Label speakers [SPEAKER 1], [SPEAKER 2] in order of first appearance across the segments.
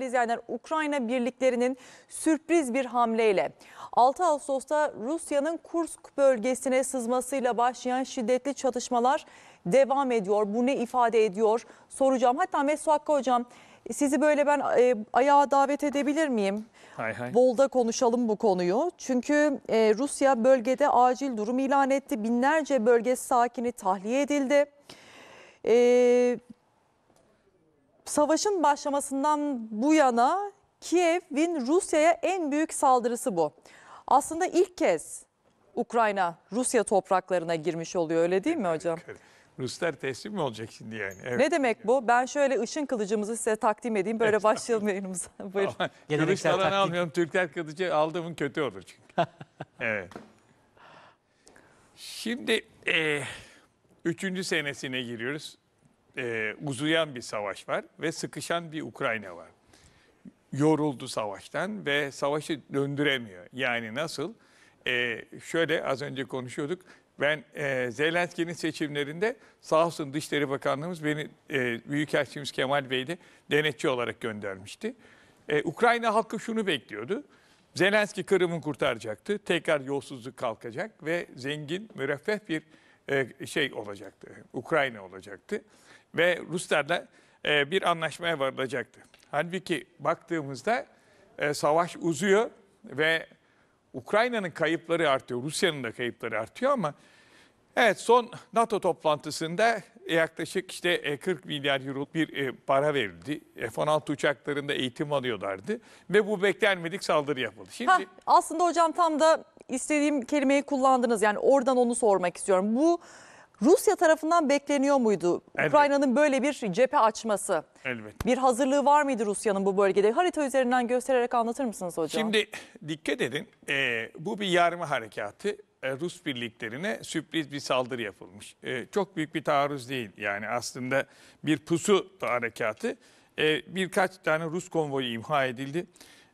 [SPEAKER 1] izleyenler Ukrayna birliklerinin sürpriz bir hamleyle 6 Ağustos'ta Rusya'nın Kursk bölgesine sızmasıyla başlayan şiddetli çatışmalar devam ediyor. Bu ne ifade ediyor soracağım. Hatta Mesut Hakkı Hocam sizi böyle ben e, ayağa davet edebilir miyim? Hay hay. Bolda konuşalım bu konuyu. Çünkü e, Rusya bölgede acil durum ilan etti. Binlerce bölge sakini tahliye edildi. E, Savaşın başlamasından bu yana Kiev'in Rusya'ya en büyük saldırısı bu. Aslında ilk kez Ukrayna Rusya topraklarına girmiş oluyor öyle değil mi hocam? Ruslar
[SPEAKER 2] teslim mi olacak şimdi yani? Evet. Ne
[SPEAKER 1] demek bu? Ben şöyle ışın kılıcımızı size takdim edeyim. Böyle başlayalım yayınımıza. Buyurun.
[SPEAKER 2] Kılıç falan almıyorum. Türkler kılıcı aldığımın kötü olur çünkü. evet. Şimdi e, üçüncü senesine giriyoruz e, uzayan bir savaş var ve sıkışan bir Ukrayna var. Yoruldu savaştan ve savaşı döndüremiyor. Yani nasıl? E, şöyle az önce konuşuyorduk. Ben e, Zelenski'nin seçimlerinde sağ olsun Dışişleri Bakanlığımız beni e, Büyükelçimiz Kemal Bey'le denetçi olarak göndermişti. E, Ukrayna halkı şunu bekliyordu. Zelenski Kırım'ı kurtaracaktı. Tekrar yolsuzluk kalkacak ve zengin, müreffeh bir e, şey olacaktı, Ukrayna olacaktı ve Ruslarla e, bir anlaşmaya varılacaktı. Halbuki baktığımızda e, savaş uzuyor ve Ukrayna'nın kayıpları artıyor, Rusya'nın da kayıpları artıyor ama evet son NATO toplantısında yaklaşık işte 40 milyar euro bir para verildi. F-16 uçaklarında eğitim alıyorlardı ve bu beklenmedik saldırı yapıldı. Şimdi Heh,
[SPEAKER 1] aslında hocam tam da istediğim kelimeyi kullandınız. Yani oradan onu sormak istiyorum. Bu Rusya tarafından bekleniyor muydu? Ukrayna'nın böyle bir cephe açması. Elbette. Bir hazırlığı var mıydı Rusya'nın bu bölgede? Harita üzerinden göstererek anlatır mısınız hocam? Şimdi
[SPEAKER 2] dikkat edin. E, bu bir yarma harekatı. E, Rus birliklerine sürpriz bir saldırı yapılmış. E, çok büyük bir taarruz değil. Yani aslında bir pusu harekatı. E, birkaç tane Rus konvoyu
[SPEAKER 1] imha edildi.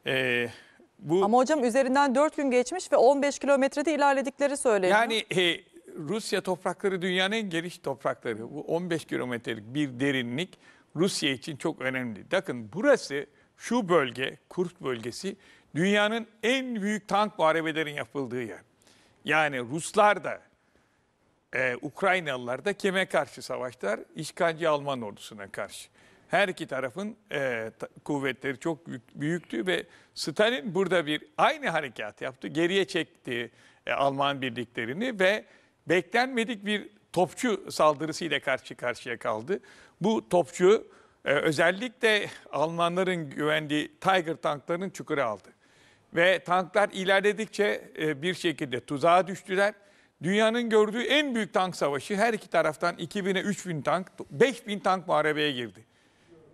[SPEAKER 1] E, bu, Ama hocam üzerinden 4 gün geçmiş ve 15 kilometrede ilerledikleri söyleniyor. Yani e, Rusya toprakları dünyanın en geniş toprakları.
[SPEAKER 2] Bu 15 kilometrelik bir derinlik Rusya için çok önemli. Bakın burası şu bölge, Kurt bölgesi dünyanın en büyük tank muharebelerin yapıldığı yer. Yani Ruslar da e, Ukraynalılar da kime karşı savaştılar? İşgalci Alman ordusuna karşı her iki tarafın e, kuvvetleri çok büyüktü ve Stalin burada bir aynı harekat yaptı. Geriye çekti e, Alman birliklerini ve beklenmedik bir topçu saldırısı ile karşı karşıya kaldı. Bu topçu e, özellikle Almanların güvendiği Tiger tanklarının çukuru aldı. Ve tanklar ilerledikçe e, bir şekilde tuzağa düştüler. Dünyanın gördüğü en büyük tank savaşı her iki taraftan 2000'e 3000 tank, 5000 tank muharebeye girdi.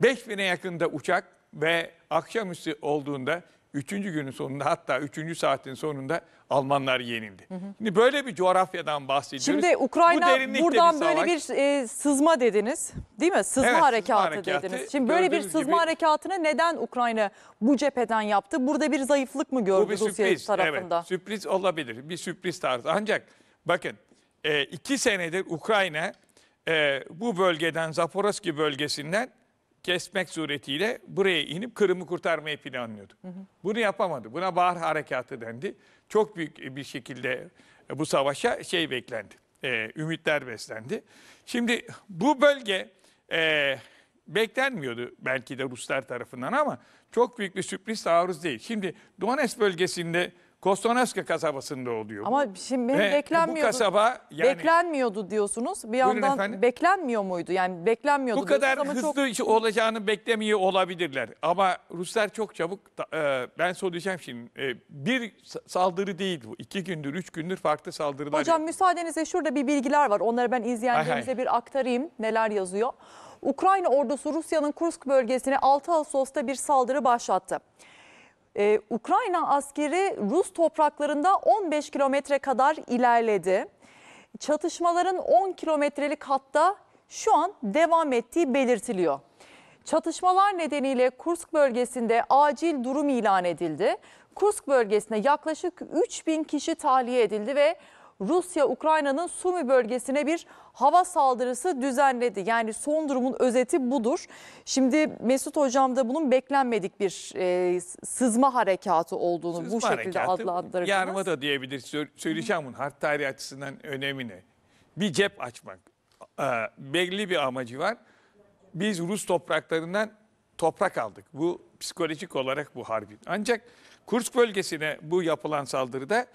[SPEAKER 2] 5000'e yakında uçak ve akşamüstü olduğunda 3. günün sonunda hatta 3. saatin sonunda Almanlar yenildi. Hı hı. Şimdi böyle bir coğrafyadan bahsediyoruz. Şimdi Ukrayna Bu buradan bir böyle bir
[SPEAKER 1] e, sızma dediniz değil mi? Sızma evet, harekatı, harekatı dediniz. Şimdi böyle bir sızma gibi, harekatını neden Ukrayna bu cepheden yaptı? Burada bir zayıflık mı gördü Rusya sürpriz, tarafında?
[SPEAKER 2] Evet, sürpriz olabilir. Bir sürpriz tarzı. Ancak bakın e, iki senedir Ukrayna e, bu bölgeden Zaporoski bölgesinden kesmek suretiyle buraya inip Kırım'ı kurtarmayı planlıyordu. Hı hı. Bunu yapamadı. Buna Bahar Harekatı dendi. Çok büyük bir şekilde e, bu savaşa şey beklendi. E, ümitler beslendi. Şimdi bu bölge e, beklenmiyordu belki de Ruslar tarafından ama çok büyük bir sürpriz taarruz değil. Şimdi Donetsk bölgesinde Kostonaska kasabasında oluyor. Ama
[SPEAKER 1] şimdi Ve beklenmiyordu. Bu kasaba yani beklenmiyordu diyorsunuz. Bir yandan beklenmiyor muydu? Yani beklenmiyordu. Bu kadar ama hızlı çok...
[SPEAKER 2] olacağını beklemiyor olabilirler. Ama Ruslar çok çabuk e, ben söyleyeceğim şimdi e, bir saldırı değil bu. İki gündür, üç gündür farklı saldırılar. Hocam
[SPEAKER 1] yok. müsaadenizle şurada bir bilgiler var. Onları ben izleyenlerimize bir aktarayım. Neler yazıyor? Ukrayna ordusu Rusya'nın Kursk bölgesine 6 Ağustos'ta bir saldırı başlattı. Ee, Ukrayna askeri Rus topraklarında 15 kilometre kadar ilerledi. Çatışmaların 10 kilometrelik hatta şu an devam ettiği belirtiliyor. Çatışmalar nedeniyle Kursk bölgesinde acil durum ilan edildi. Kursk bölgesine yaklaşık 3000 kişi tahliye edildi ve Rusya Ukrayna'nın Sumi bölgesine bir hava saldırısı düzenledi. Yani son durumun özeti budur. Şimdi Mesut Hocam da bunun beklenmedik bir e, sızma harekatı olduğunu sızma bu şekilde adlandırırdınız. Yarma
[SPEAKER 2] da diyebilir. Söyleyeceğim bunu. Harp tarihi açısından önemine. Bir cep açmak. E, belli bir amacı var. Biz Rus topraklarından toprak aldık. Bu psikolojik olarak bu harbin. Ancak Kursk bölgesine bu yapılan saldırıda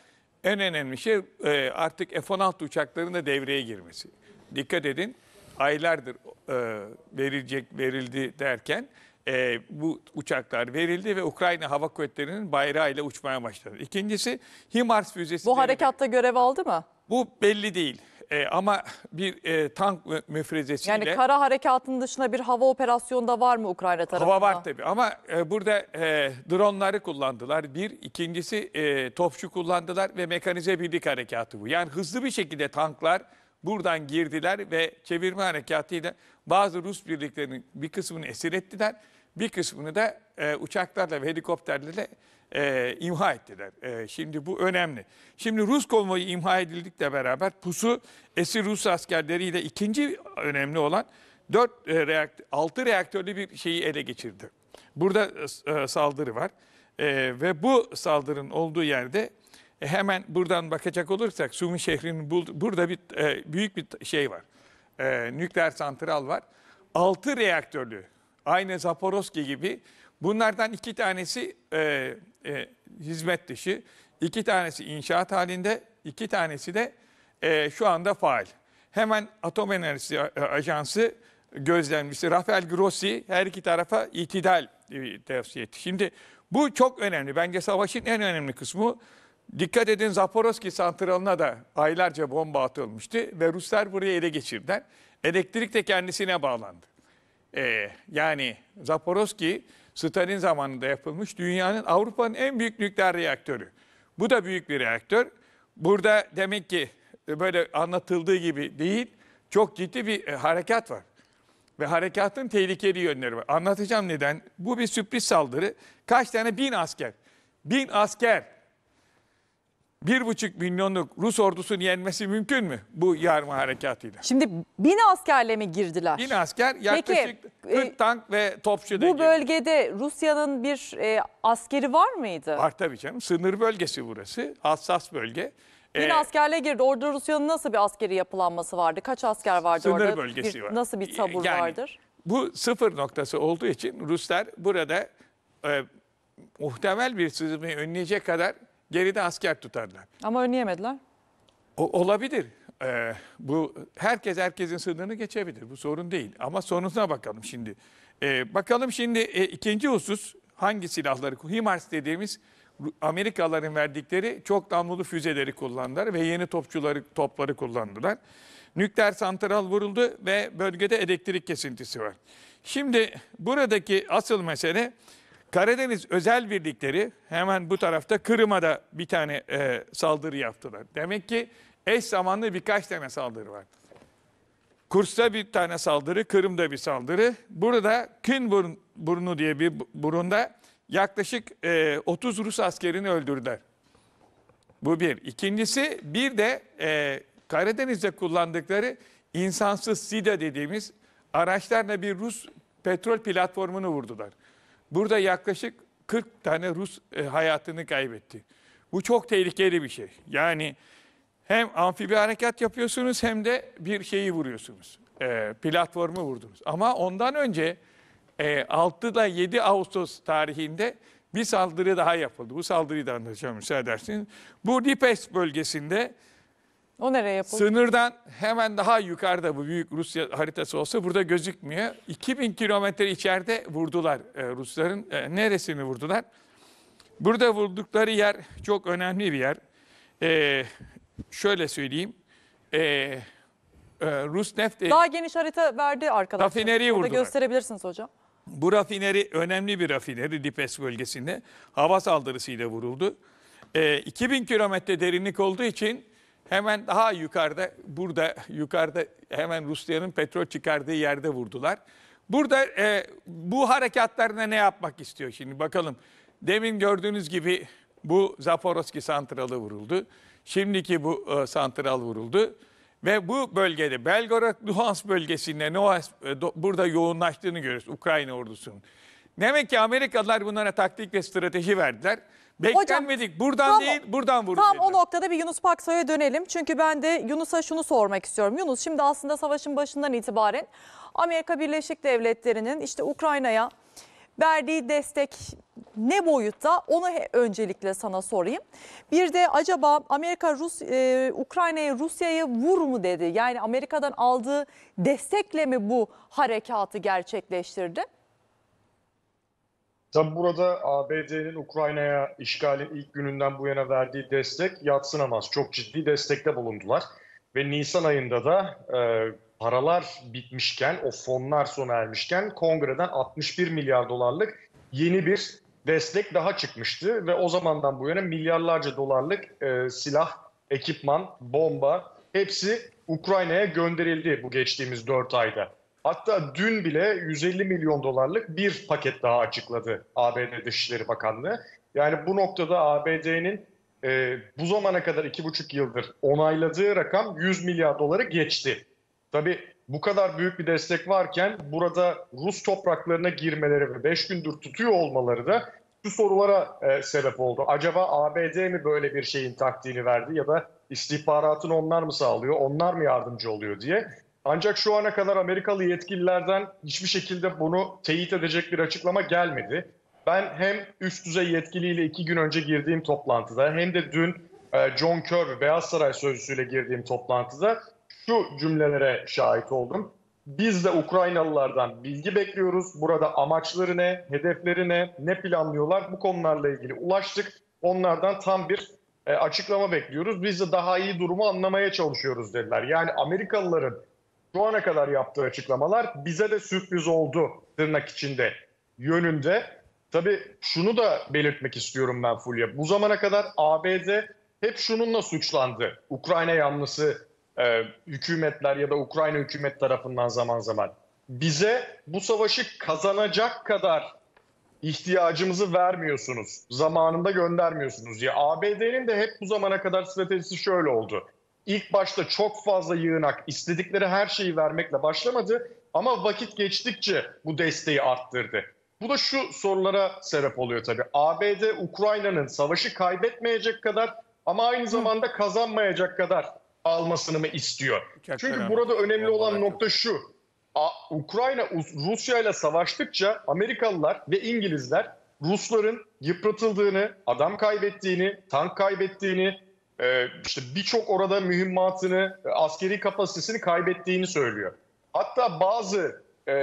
[SPEAKER 2] en önemli şey e, artık F-16 uçaklarının da devreye girmesi. Dikkat edin aylardır e, verilecek verildi derken e, bu uçaklar verildi ve Ukrayna Hava Kuvvetleri'nin bayrağıyla uçmaya başladı. İkincisi HIMARS füzesi. Bu
[SPEAKER 1] harekatta görev aldı mı?
[SPEAKER 2] Bu belli değil e, ama bir e, tank müfrezesiyle... Yani kara
[SPEAKER 1] harekatının dışında bir hava operasyonu da var mı Ukrayna tarafında? Hava var
[SPEAKER 2] tabii ama e, burada e, dronları kullandılar. Bir, ikincisi e, topçu kullandılar ve mekanize birlik harekatı bu. Yani hızlı bir şekilde tanklar buradan girdiler ve çevirme harekatıyla bazı Rus birliklerinin bir kısmını esir ettiler. Bir kısmını da e, uçaklarla ve helikopterlerle e, imha ettiler. E, şimdi bu önemli. Şimdi Rus konvoyu imha edildikle beraber pusu esir Rus askerleriyle ikinci önemli olan 4 e, reakt 6 reaktörlü bir şeyi ele geçirdi. Burada e, e, saldırı var. E, ve bu saldırının olduğu yerde e, hemen buradan bakacak olursak Sumi şehrinin bul, burada bir e, büyük bir şey var. E, nükleer santral var. 6 reaktörlü aynı Zaporozki gibi Bunlardan iki tanesi e, e, hizmet dışı, iki tanesi inşaat halinde, iki tanesi de e, şu anda faal. Hemen Atom Enerjisi Ajansı gözlemcisi Rafael Grossi her iki tarafa itidal e, tavsiye etti. Şimdi bu çok önemli. Bence savaşın en önemli kısmı. Dikkat edin Zaporoski santralına da aylarca bomba atılmıştı ve Ruslar burayı ele geçirdiler. Elektrik de kendisine bağlandı. Ee, yani Zaporoski Stalin zamanında yapılmış dünyanın Avrupa'nın en büyük nükleer reaktörü. Bu da büyük bir reaktör. Burada demek ki e, böyle anlatıldığı gibi değil, çok ciddi bir e, harekat var. Ve harekatın tehlikeli yönleri var. Anlatacağım neden. Bu bir sürpriz saldırı. Kaç tane? Bin asker. Bin asker bir buçuk milyonluk Rus ordusunu yenmesi mümkün mü bu yarma harekatıyla?
[SPEAKER 1] Şimdi bin askerle mi girdiler? Bin asker yaklaşık Peki,
[SPEAKER 2] 40 e, tank ve topçu da Bu
[SPEAKER 1] bölgede Rusya'nın bir e, askeri var mıydı? Var
[SPEAKER 2] tabii canım. Sınır bölgesi burası. Hassas bölge. Bin ee, askerle
[SPEAKER 1] girdi. Orada Rusya'nın nasıl bir askeri yapılanması vardı? Kaç asker vardı sınır orada? Sınır bölgesi bir, var. Nasıl bir tabur yani, vardır?
[SPEAKER 2] Bu sıfır noktası olduğu için Ruslar burada e, muhtemel bir sızmayı önleyecek kadar geride asker tutarlar.
[SPEAKER 1] Ama önleyemediler.
[SPEAKER 2] O, olabilir. Ee, bu herkes herkesin sınırını geçebilir. Bu sorun değil. Ama sonuna bakalım şimdi. Ee, bakalım şimdi e, ikinci husus hangi silahları? HIMARS dediğimiz Amerikalıların verdikleri çok damlulu füzeleri kullandılar ve yeni topçuları topları kullandılar. Nükleer santral vuruldu ve bölgede elektrik kesintisi var. Şimdi buradaki asıl mesele Karadeniz özel birlikleri hemen bu tarafta Kırım'a da bir tane e, saldırı yaptılar. Demek ki eş zamanlı birkaç tane saldırı var. Kurs'ta bir tane saldırı, Kırım'da bir saldırı. Burada Kün burnu diye bir burunda yaklaşık e, 30 Rus askerini öldürdüler. Bu bir. İkincisi bir de e, Karadeniz'de kullandıkları insansız SIDA dediğimiz araçlarla bir Rus petrol platformunu vurdular. Burada yaklaşık 40 tane Rus e, hayatını kaybetti. Bu çok tehlikeli bir şey. Yani hem amfibi harekat yapıyorsunuz hem de bir şeyi vuruyorsunuz. E, platformu vurdunuz. Ama ondan önce e, 6 ile 7 Ağustos tarihinde bir saldırı daha yapıldı. Bu saldırıyı da anlatacağım müsaade edersiniz. Bu Lipes bölgesinde o nereye yapıldı? Sınırdan hemen daha yukarıda bu büyük Rusya haritası olsa burada gözükmüyor. 2000 kilometre içeride vurdular e, Rusların. E, neresini vurdular? Burada vurdukları yer çok önemli bir yer. E, şöyle söyleyeyim. E, ee, Rus neft... Daha
[SPEAKER 1] geniş harita verdi arkadaşlar. Rafineriyi vurdular. Gösterebilirsiniz hocam.
[SPEAKER 2] Bu rafineri önemli bir rafineri Dipes bölgesinde hava saldırısıyla vuruldu. E, 2000 kilometre derinlik olduğu için Hemen daha yukarıda, burada yukarıda hemen Rusya'nın petrol çıkardığı yerde vurdular. Burada e, bu harekatlarına ne yapmak istiyor şimdi bakalım. Demin gördüğünüz gibi bu Zaporoski santralı vuruldu. Şimdiki bu e, santral vuruldu. Ve bu bölgede Belgorod, Luhansk bölgesinde Noas, e, do, burada yoğunlaştığını görüyoruz Ukrayna ordusunun. Demek ki Amerikalılar bunlara taktik ve strateji verdiler. Beklenmedik. Hocam, buradan tam, değil, buradan vurun. Tam
[SPEAKER 1] o noktada bir Yunus Paksoy'a dönelim. Çünkü ben de Yunus'a şunu sormak istiyorum. Yunus şimdi aslında savaşın başından itibaren Amerika Birleşik Devletleri'nin işte Ukrayna'ya verdiği destek ne boyutta onu öncelikle sana sorayım. Bir de acaba Amerika Rus e, Ukrayna'ya Rusya'ya vur mu dedi? Yani Amerika'dan aldığı destekle mi bu harekatı gerçekleştirdi?
[SPEAKER 3] Tabi burada ABD'nin Ukrayna'ya işgalin ilk gününden bu yana verdiği destek yatsınamaz. Çok ciddi destekte bulundular. Ve Nisan ayında da e, paralar bitmişken, o fonlar sona ermişken kongreden 61 milyar dolarlık yeni bir destek daha çıkmıştı. Ve o zamandan bu yana milyarlarca dolarlık e, silah, ekipman, bomba hepsi Ukrayna'ya gönderildi bu geçtiğimiz 4 ayda. Hatta dün bile 150 milyon dolarlık bir paket daha açıkladı ABD Dışişleri Bakanlığı. Yani bu noktada ABD'nin e, bu zamana kadar 2,5 yıldır onayladığı rakam 100 milyar doları geçti. Tabii bu kadar büyük bir destek varken burada Rus topraklarına girmeleri ve 5 gündür tutuyor olmaları da şu sorulara e, sebep oldu. Acaba ABD mi böyle bir şeyin taktiğini verdi ya da istihbaratını onlar mı sağlıyor, onlar mı yardımcı oluyor diye. Ancak şu ana kadar Amerikalı yetkililerden hiçbir şekilde bunu teyit edecek bir açıklama gelmedi. Ben hem üst düzey yetkiliyle iki gün önce girdiğim toplantıda hem de dün e, John Kirby Beyaz Saray sözcüsüyle girdiğim toplantıda şu cümlelere şahit oldum. Biz de Ukraynalılardan bilgi bekliyoruz. Burada amaçları ne, hedefleri ne, ne planlıyorlar bu konularla ilgili ulaştık. Onlardan tam bir e, açıklama bekliyoruz. Biz de daha iyi durumu anlamaya çalışıyoruz dediler. Yani Amerikalıların şu ana kadar yaptığı açıklamalar bize de sürpriz oldu tırnak içinde yönünde. Tabii şunu da belirtmek istiyorum ben Fulya. Bu zamana kadar ABD hep şununla suçlandı. Ukrayna yanlısı e, hükümetler ya da Ukrayna hükümet tarafından zaman zaman. Bize bu savaşı kazanacak kadar ihtiyacımızı vermiyorsunuz. Zamanında göndermiyorsunuz ya. ABD'nin de hep bu zamana kadar stratejisi şöyle oldu ilk başta çok fazla yığınak, istedikleri her şeyi vermekle başlamadı ama vakit geçtikçe bu desteği arttırdı. Bu da şu sorulara sebep oluyor tabii. ABD Ukrayna'nın savaşı kaybetmeyecek kadar ama aynı zamanda kazanmayacak kadar almasını mı istiyor? Çok Çünkü önemli. burada önemli olan nokta şu. Ukrayna Rusya ile savaştıkça Amerikalılar ve İngilizler Rusların yıpratıldığını, adam kaybettiğini, tank kaybettiğini, ee, işte birçok orada mühimmatını, e, askeri kapasitesini kaybettiğini söylüyor. Hatta bazı e,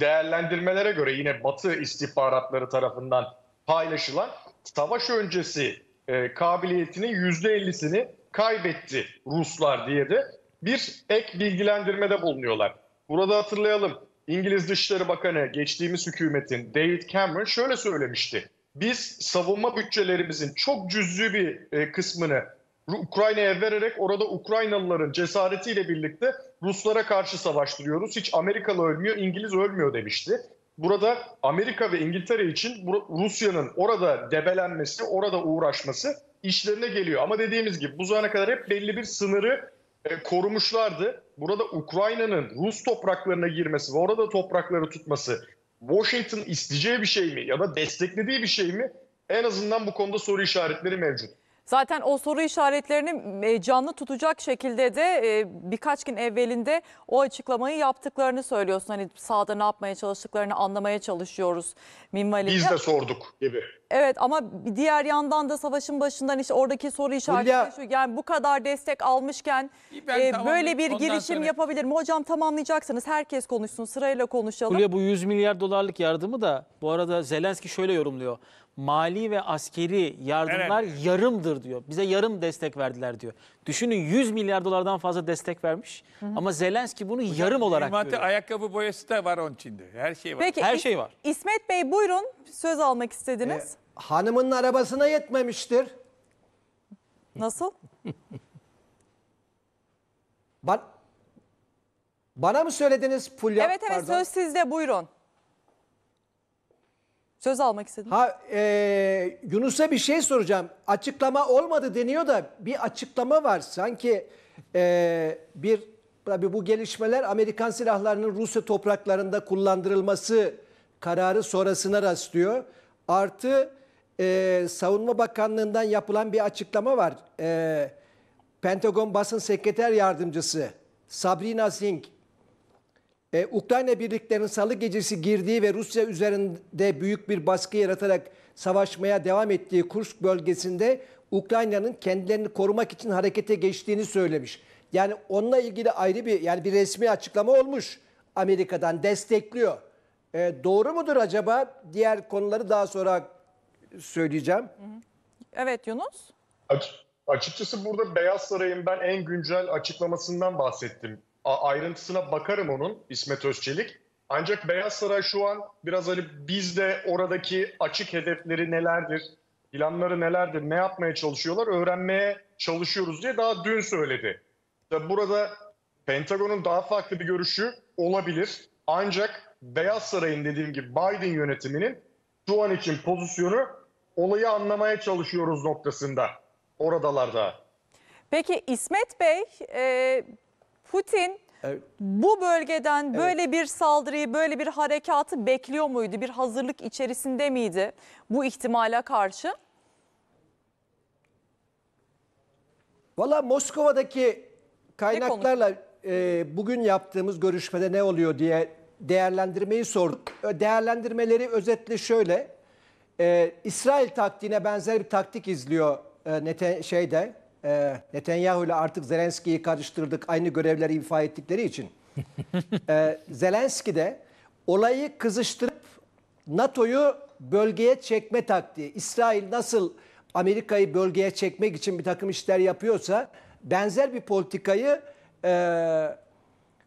[SPEAKER 3] değerlendirmelere göre yine Batı istihbaratları tarafından paylaşılan savaş öncesi e, kabiliyetinin %50'sini kaybetti Ruslar diye de bir ek bilgilendirmede bulunuyorlar. Burada hatırlayalım İngiliz Dışişleri Bakanı geçtiğimiz hükümetin David Cameron şöyle söylemişti. Biz savunma bütçelerimizin çok cüzdü bir kısmını Ukrayna'ya vererek orada Ukraynalıların cesaretiyle birlikte Ruslara karşı savaştırıyoruz. Hiç Amerikalı ölmüyor, İngiliz ölmüyor demişti. Burada Amerika ve İngiltere için Rusya'nın orada debelenmesi, orada uğraşması işlerine geliyor. Ama dediğimiz gibi bu zamana kadar hep belli bir sınırı e, korumuşlardı. Burada Ukrayna'nın Rus topraklarına girmesi ve orada toprakları tutması Washington isteyeceği bir şey mi ya da desteklediği bir şey mi? En azından bu konuda soru işaretleri mevcut.
[SPEAKER 1] Zaten o soru işaretlerini e, canlı tutacak şekilde de e, birkaç gün evvelinde o açıklamayı yaptıklarını söylüyorsun. Hani sahada ne yapmaya çalıştıklarını anlamaya çalışıyoruz minvalinde. Biz de
[SPEAKER 3] sorduk gibi.
[SPEAKER 1] Evet ama diğer yandan da savaşın başından işte oradaki soru işaretleri. şu yani bu kadar destek almışken e, böyle bir girişim sonra... yapabilir mi? Hocam tamamlayacaksınız herkes konuşsun sırayla konuşalım. Hülya bu
[SPEAKER 4] 100 milyar dolarlık yardımı da bu arada Zelenski şöyle yorumluyor mali ve askeri yardımlar Evet. yarımdır diyor. Bize yarım destek verdiler diyor. Düşünün 100 milyar dolardan fazla destek vermiş ama Zelenski bunu yarım olarak Mümati görüyor.
[SPEAKER 2] ayakkabı boyası da var onun içinde. Her
[SPEAKER 4] şey var. Peki, Her şey var. İsmet Bey buyurun söz almak istediniz. E, hanımının arabasına yetmemiştir. Nasıl? Ban- Bana mı söylediniz
[SPEAKER 1] Fulya? evet evet Pardon. söz sizde buyurun.
[SPEAKER 4] Söz almak istedim. Ha e, Yunus'a bir şey soracağım. Açıklama olmadı deniyor da bir açıklama var. Sanki e, bir tabii bu gelişmeler Amerikan silahlarının Rusya topraklarında kullandırılması kararı sonrasına rastlıyor. Artı e, Savunma Bakanlığı'ndan yapılan bir açıklama var. E, Pentagon basın sekreter yardımcısı Sabrina Singh ee, Ukrayna birliklerinin salı gecesi girdiği ve Rusya üzerinde büyük bir baskı yaratarak savaşmaya devam ettiği Kursk bölgesinde Ukrayna'nın kendilerini korumak için harekete geçtiğini söylemiş. Yani onunla ilgili ayrı bir yani bir resmi açıklama olmuş Amerika'dan destekliyor. Ee, doğru mudur acaba? Diğer konuları daha sonra söyleyeceğim. Evet Yunus. Açık, açıkçası burada Beyaz
[SPEAKER 3] Saray'ın ben en güncel açıklamasından bahsettim ayrıntısına bakarım onun İsmet Özçelik. Ancak Beyaz Saray şu an biraz hani biz de oradaki açık hedefleri nelerdir, planları nelerdir, ne yapmaya çalışıyorlar öğrenmeye çalışıyoruz diye daha dün söyledi. burada Pentagon'un daha farklı bir görüşü olabilir. Ancak Beyaz Saray'ın dediğim gibi Biden yönetiminin şu an için pozisyonu olayı anlamaya çalışıyoruz noktasında. Oradalar da.
[SPEAKER 1] Peki İsmet Bey, e, Putin bu bölgeden böyle bir saldırıyı, böyle bir harekatı bekliyor muydu? Bir hazırlık içerisinde miydi bu ihtimale karşı?
[SPEAKER 4] Valla Moskova'daki kaynaklarla e, bugün yaptığımız görüşmede ne oluyor diye değerlendirmeyi sorduk. Değerlendirmeleri özetle şöyle. E, İsrail taktiğine benzer bir taktik izliyor e, nete, şeyde e, Netanyahu ile artık Zelenski'yi karıştırdık, aynı görevleri ifa ettikleri için. e, Zelenski de olayı kızıştırıp NATO'yu bölgeye çekme taktiği. İsrail nasıl Amerika'yı bölgeye çekmek için bir takım işler yapıyorsa benzer bir politikayı e,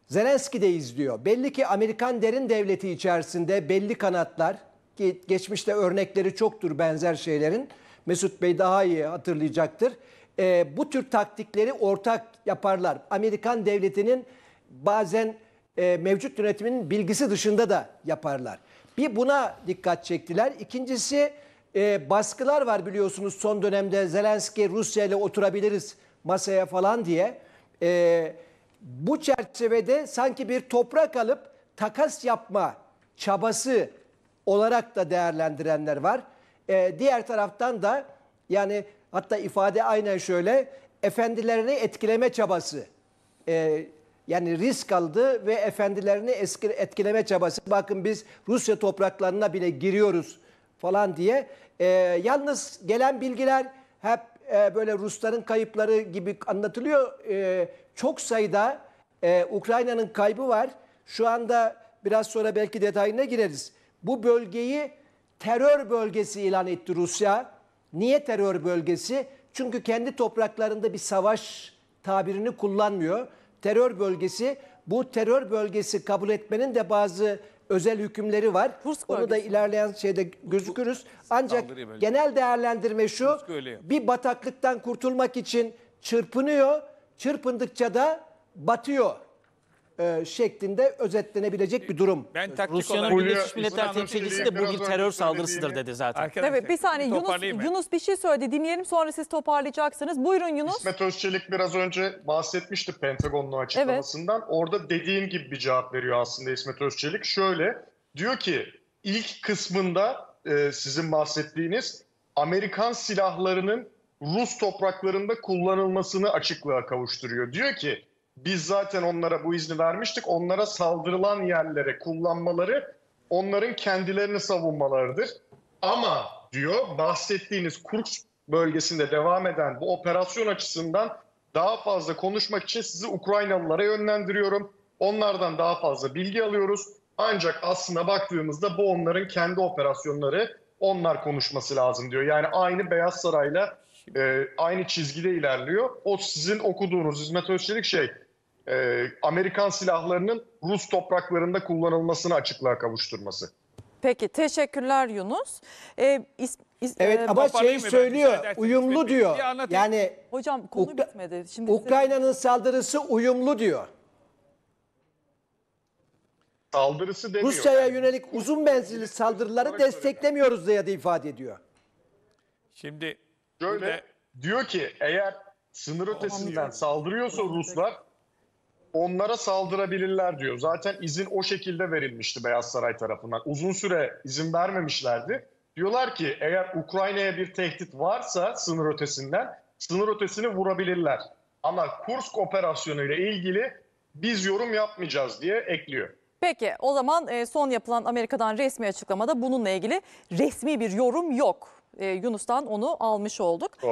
[SPEAKER 4] Zelenski de izliyor. Belli ki Amerikan derin devleti içerisinde belli kanatlar ki geçmişte örnekleri çoktur benzer şeylerin. Mesut Bey daha iyi hatırlayacaktır e, bu tür taktikleri ortak yaparlar. Amerikan devletinin bazen e, mevcut yönetiminin bilgisi dışında da yaparlar. Bir buna dikkat çektiler. İkincisi e, baskılar var biliyorsunuz son dönemde Zelenski Rusya ile oturabiliriz masaya falan diye. E, bu çerçevede sanki bir toprak alıp takas yapma çabası olarak da değerlendirenler var. E, diğer taraftan da yani Hatta ifade aynen şöyle efendilerini etkileme çabası. E, yani risk aldı ve efendilerini etkileme çabası. Bakın biz Rusya topraklarına bile giriyoruz falan diye. E, yalnız gelen bilgiler hep e, böyle Rusların kayıpları gibi anlatılıyor. E, çok sayıda e, Ukrayna'nın kaybı var. Şu anda biraz sonra belki detayına gireriz. Bu bölgeyi terör bölgesi ilan etti Rusya. Niye terör bölgesi? Çünkü kendi topraklarında bir savaş tabirini kullanmıyor. Terör bölgesi bu terör bölgesi kabul etmenin de bazı özel hükümleri var. Kursk Onu da ilerleyen şeyde gözükürüz. Ancak genel değerlendirme şu. Bir bataklıktan kurtulmak için çırpınıyor. Çırpındıkça da batıyor e, şeklinde özetlenebilecek bir durum. Ben Rusya'nın Birleşmiş Milletler Temsilcisi de bu bir terör saldırısıdır dedi zaten. Arkadaşlar, evet bir saniye bir Yunus,
[SPEAKER 1] Yunus bir şey söyledi dinleyelim sonra siz toparlayacaksınız. Buyurun Yunus. İsmet Özçelik
[SPEAKER 3] biraz önce bahsetmişti Pentagon'un açıklamasından. Evet. Orada dediğim gibi bir cevap veriyor aslında İsmet Özçelik. Şöyle diyor ki ilk kısmında e, sizin bahsettiğiniz Amerikan silahlarının Rus topraklarında kullanılmasını açıklığa kavuşturuyor. Diyor ki biz zaten onlara bu izni vermiştik. Onlara saldırılan yerlere kullanmaları onların kendilerini savunmalarıdır. Ama diyor bahsettiğiniz Kursk bölgesinde devam eden bu operasyon açısından daha fazla konuşmak için sizi Ukraynalılara yönlendiriyorum. Onlardan daha fazla bilgi alıyoruz. Ancak aslına baktığımızda bu onların kendi operasyonları onlar konuşması lazım diyor. Yani aynı Beyaz Saray'la e, aynı çizgide ilerliyor. O sizin okuduğunuz hizmet özçelik şey e, Amerikan silahlarının Rus topraklarında kullanılmasını açıklığa kavuşturması.
[SPEAKER 1] Peki teşekkürler Yunus. Ee, is,
[SPEAKER 4] is, evet e, ama şeyi söylüyor ben, uyumlu diyor. Yani
[SPEAKER 1] hocam konu Ukra
[SPEAKER 4] bitmedi. Şimdi Ukrayna'nın size... saldırısı uyumlu diyor. Saldırısı demiyor. Rusya'ya yani. yönelik uzun menzilli saldırıları desteklemiyoruz diye de ifade ediyor.
[SPEAKER 3] Şimdi Şöyle Böyle. diyor ki eğer sınır ötesinden saldırıyorsa Ruslar onlara saldırabilirler diyor. Zaten izin o şekilde verilmişti Beyaz Saray tarafından. Uzun süre izin vermemişlerdi. Diyorlar ki eğer Ukrayna'ya bir tehdit varsa sınır ötesinden sınır ötesini vurabilirler. Ama Kursk ile ilgili biz yorum yapmayacağız diye ekliyor.
[SPEAKER 1] Peki o zaman e, son yapılan Amerika'dan resmi açıklamada bununla ilgili resmi bir yorum yok. Ee, Yunus'tan onu almış olduk.
[SPEAKER 3] Doğru.